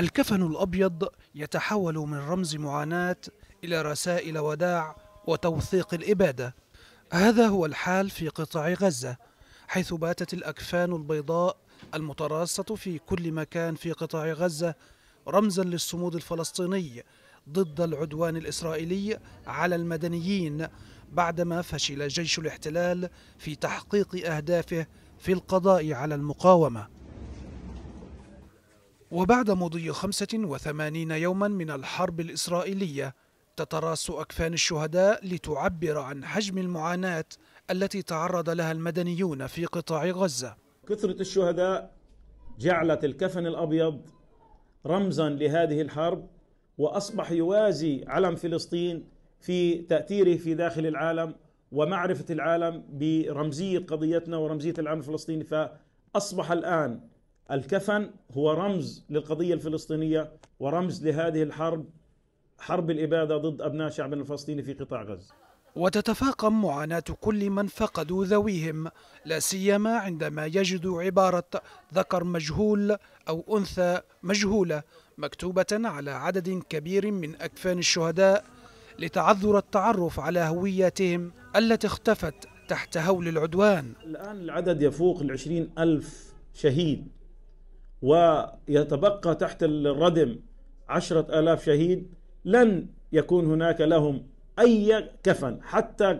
الكفن الأبيض يتحول من رمز معاناة إلى رسائل وداع وتوثيق الإبادة هذا هو الحال في قطاع غزة حيث باتت الأكفان البيضاء المتراصة في كل مكان في قطاع غزة رمزا للصمود الفلسطيني ضد العدوان الإسرائيلي على المدنيين بعدما فشل جيش الاحتلال في تحقيق أهدافه في القضاء على المقاومة وبعد مضي 85 يوما من الحرب الإسرائيلية تتراس أكفان الشهداء لتعبر عن حجم المعاناة التي تعرض لها المدنيون في قطاع غزة كثرة الشهداء جعلت الكفن الأبيض رمزا لهذه الحرب وأصبح يوازي علم فلسطين في تأثيره في داخل العالم ومعرفة العالم برمزية قضيتنا ورمزية العالم الفلسطيني فأصبح الآن الكفن هو رمز للقضيه الفلسطينيه ورمز لهذه الحرب حرب الاباده ضد ابناء شعبنا الفلسطيني في قطاع غزه. وتتفاقم معاناه كل من فقدوا ذويهم لا سيما عندما يجدوا عباره ذكر مجهول او انثى مجهوله مكتوبه على عدد كبير من اكفان الشهداء لتعذر التعرف على هوياتهم التي اختفت تحت هول العدوان الآن العدد يفوق العشرين ألف شهيد ويتبقى تحت الردم عشرة آلاف شهيد لن يكون هناك لهم أي كفن حتى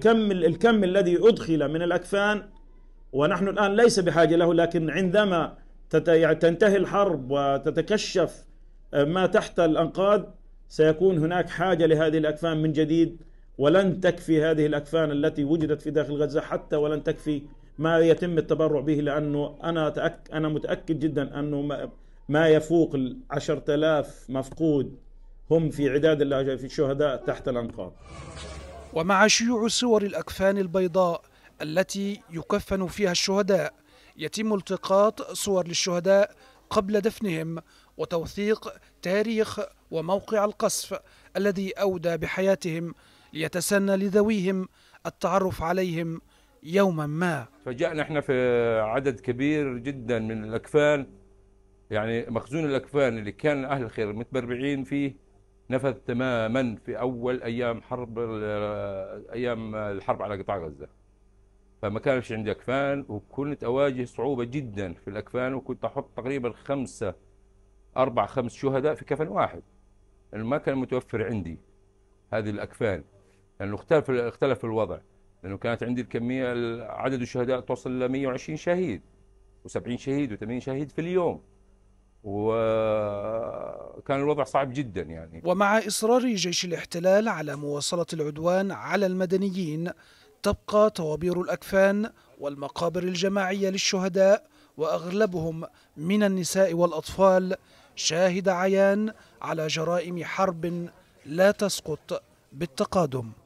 كم الكم الذي أدخل من الأكفان ونحن الآن ليس بحاجة له لكن عندما يعني تنتهي الحرب وتتكشف آه، ما تحت الأنقاض سيكون هناك حاجة لهذه الأكفان من جديد ولن تكفي هذه الأكفان التي وجدت في داخل غزة حتى ولن تكفي ما يتم التبرع به لانه انا تأك... انا متاكد جدا انه ما يفوق ال 10000 مفقود هم في عداد في الشهداء تحت الانقاض. ومع شيوع صور الاكفان البيضاء التي يكفن فيها الشهداء يتم التقاط صور للشهداء قبل دفنهم وتوثيق تاريخ وموقع القصف الذي اودى بحياتهم ليتسنى لذويهم التعرف عليهم يوما ما فجأنا احنا في عدد كبير جدا من الأكفان يعني مخزون الأكفان اللي كان أهل الخير متبرعين فيه نفذ تماما في أول أيام حرب أيام الحرب على قطاع غزة فما كانش عندي أكفان وكنت أواجه صعوبة جدا في الأكفان وكنت أحط تقريبا خمسة أربع خمس شهداء في كفن واحد ما كان متوفر عندي هذه الأكفان لأنه اختلف اختلف الوضع لأنه كانت عندي الكمية عدد الشهداء توصل ل 120 شهيد و70 شهيد و80 شهيد في اليوم وكان الوضع صعب جدا يعني ومع إصرار جيش الاحتلال على مواصلة العدوان على المدنيين تبقى طوابير الأكفان والمقابر الجماعية للشهداء وأغلبهم من النساء والأطفال شاهد عيان على جرائم حرب لا تسقط بالتقادم